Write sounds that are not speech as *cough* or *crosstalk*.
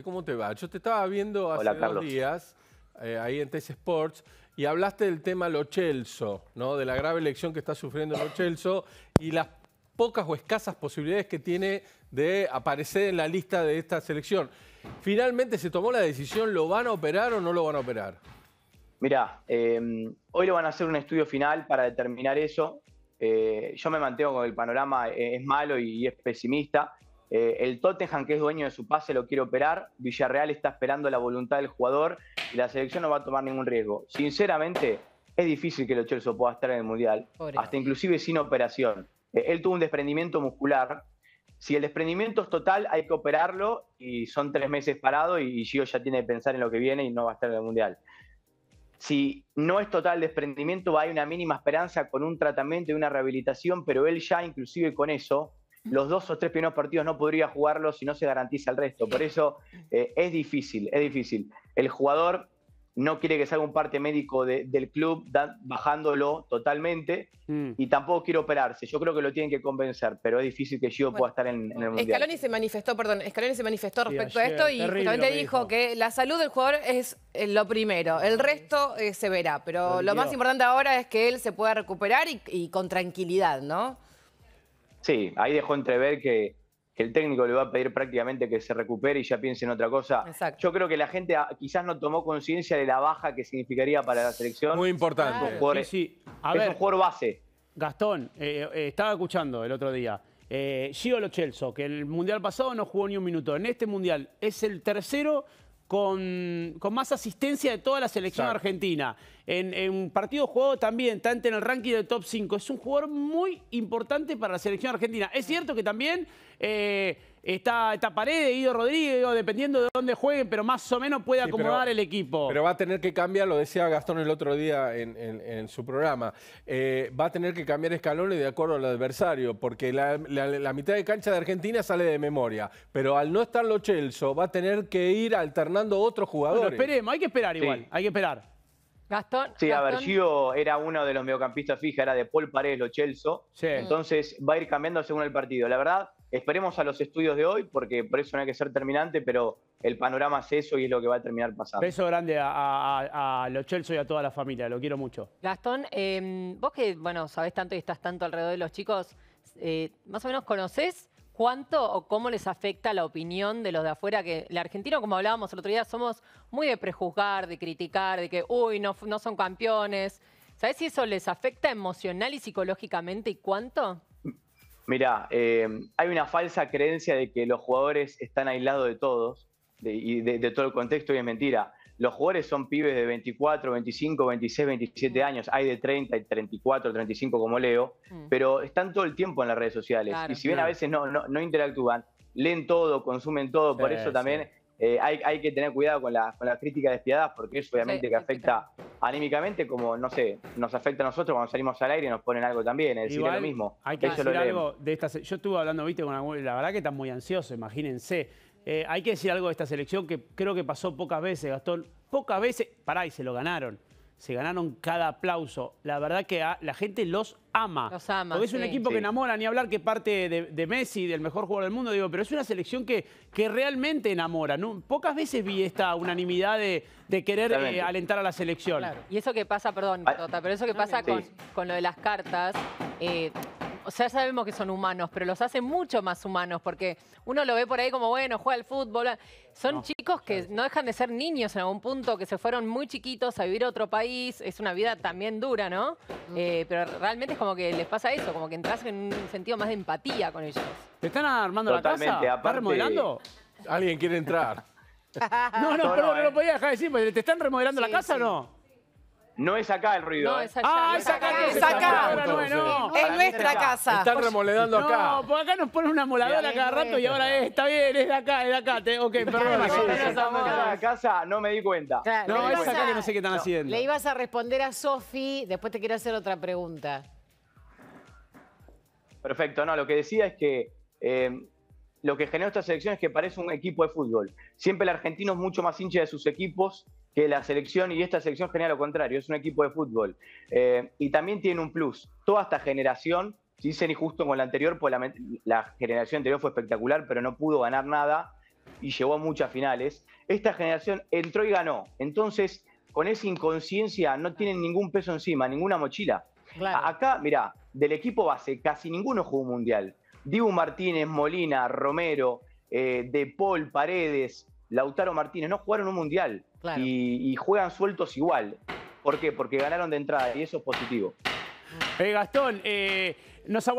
¿Cómo te va? Yo te estaba viendo hace dos días eh, ahí en Tess Sports y hablaste del tema Lo ¿no? de la grave elección que está sufriendo Lo y las pocas o escasas posibilidades que tiene de aparecer en la lista de esta selección. Finalmente se tomó la decisión, ¿lo van a operar o no lo van a operar? Mirá, em, hoy lo van a hacer un estudio final para determinar eso. Eh, yo me mantengo con el panorama, eh, es malo y es pesimista. Eh, el Tottenham, que es dueño de su pase, lo quiere operar. Villarreal está esperando la voluntad del jugador y la selección no va a tomar ningún riesgo. Sinceramente, es difícil que el Chelsea pueda estar en el Mundial, hasta inclusive sin operación. Eh, él tuvo un desprendimiento muscular. Si el desprendimiento es total, hay que operarlo y son tres meses parado y Gio ya tiene que pensar en lo que viene y no va a estar en el Mundial si no es total el desprendimiento, hay una mínima esperanza con un tratamiento y una rehabilitación, pero él ya inclusive con eso los dos o tres primeros partidos no podría jugarlo si no se garantiza el resto. Por eso eh, es difícil, es difícil. El jugador no quiere que salga un parte médico del club bajándolo totalmente mm. y tampoco quiere operarse. Yo creo que lo tienen que convencer, pero es difícil que yo pueda estar en, el eh, Mundial. Escaloni se manifestó, perdón, Escaloni se manifestó respecto a esto y justamente dijo. que la salud del jugador es eh, lo primero, el resto se verá, pero lo, más importante ahora es que él se pueda recuperar y con tranquilidad, ¿no? Sí, ahí dejó entrever que, el técnico le va a pedir prácticamente que se recupere y ya piense en otra cosa. Yo creo que la gente ah, quizás no tomó conciencia de la baja que significaría para la selección. Muy importante. Es un jugador, base. Gastón, eh, eh, estaba escuchando el otro día. Eh, Lochelso, que el mundial pasado no jugó ni un minuto. En este mundial es el tercero con, más asistencia de toda la selección argentina. En, un partido jugado también, tanto en el ranking del top 5. Es un jugador muy importante para la selección argentina. Es cierto que también... Eh, Está, pared de Guido Rodríguez, dependiendo de dónde jueguen, pero más o menos puede acomodar el equipo. Pero va a tener que cambiar, lo decía Gastón el otro día en, su programa, eh, va a tener que cambiar escalones de acuerdo al adversario, porque la, mitad de cancha de Argentina sale de memoria, pero al no estar los chelso va a tener que ir alternando otros jugadores. Bueno, esperemos, hay que esperar igual, hay que esperar. Gastón. Sí, a ver, Gio era uno de los mediocampistas fija, era de Paul Paredes, lo Chelso. Sí. Entonces va a ir cambiando según el partido. La verdad, Esperemos a los estudios de hoy, porque por eso no hay que ser terminante, pero el panorama es eso y es lo que va a terminar pasando. Beso grande a, los Chelsea y a toda la familia, lo quiero mucho. Gastón, em, vos que bueno, sabés tanto y estás tanto alrededor de los chicos, eh, más o menos conocés cuánto o cómo les afecta la opinión de los de afuera, que el argentino, como hablábamos el otro día, somos muy de prejuzgar, de criticar, de que, uy, no, no son campeones. ¿Sabés si eso les afecta emocional y psicológicamente y cuánto? Mira, eh, hay una falsa creencia de que los jugadores están aislados de todos de, y de, todo el contexto y es mentira. Los jugadores son pibes de 24, 25, 26, 27 años, hay de 30, 34, 35 como Leo, mm. pero están todo el tiempo en las redes sociales y si bien a veces no, no, interactúan, leen todo, consumen todo, por eso también eh, hay, que tener cuidado con las la críticas despiadadas porque eso obviamente que afecta anímicamente como, no sé, nos afecta a nosotros cuando salimos al aire y nos ponen algo también, es decir, lo mismo. Hay que decir algo de esta Yo estuve hablando, viste, con la, la verdad que están muy ansiosos, imagínense. Eh, hay que decir algo de esta selección que creo que pasó pocas veces, Gastón. Pocas veces, pará, y se lo ganaron se ganaron cada aplauso. La verdad que la gente los ama. Los ama. Porque es un equipo que enamora, ni hablar que parte de, Messi, del mejor jugador del mundo, digo, pero es una selección que, que realmente enamora. Pocas veces vi esta unanimidad de, querer eh, alentar a la selección. Y eso que pasa, perdón, ah. Tota, pero eso que pasa con, lo de las cartas. Eh, o sea, sabemos que son humanos, pero los hace mucho más humanos, porque uno lo ve por ahí como, bueno, juega al fútbol. Son chicos que no dejan de ser niños en algún punto, que se fueron muy chiquitos a vivir a otro país. Es una vida también dura, ¿no? Eh, pero realmente es como que les pasa eso, como que entras en un sentido más de empatía con ellos. ¿Te están armando la casa? ¿Estás remodelando? Alguien quiere entrar. *laughs* no, no, no, perdón, no, lo eh. podía dejar de decir. ¿Te están remodelando la casa o no? No es acá el ruido. No, ¿eh? es Ah, es acá. Es, acá. Es nuestra casa. Están remoledando acá. No, por acá nos ponen una moladora cada rato y ahora es, eh, está bien, es de acá, es de acá. ok, perdón. casa, no me di cuenta. no, es acá que no sé qué están haciendo. Le ibas a responder a Sofi, después te quiero hacer otra pregunta. Perfecto, no, lo que decía es que eh, lo que generó esta selección es que parece un equipo de fútbol. Siempre el argentino es mucho más hincha de sus equipos que la selección y esta selección genera lo contrario, es un equipo de fútbol. Eh, y también tiene un plus. Toda esta generación, si dicen justo con la anterior, pues la, generación anterior fue espectacular, pero no pudo ganar nada y llegó a muchas finales. Esta generación entró y ganó. Entonces, con esa inconsciencia no tienen ningún peso encima, ninguna mochila. Acá, mira, del equipo base casi ninguno jugó mundial. Dibu Martínez, Molina, Romero, eh, De Paul, Paredes, Lautaro Martínez, no jugaron un mundial y, juegan sueltos igual. ¿Por qué? Porque ganaron de entrada y eso es positivo. Eh, Gastón, eh, nos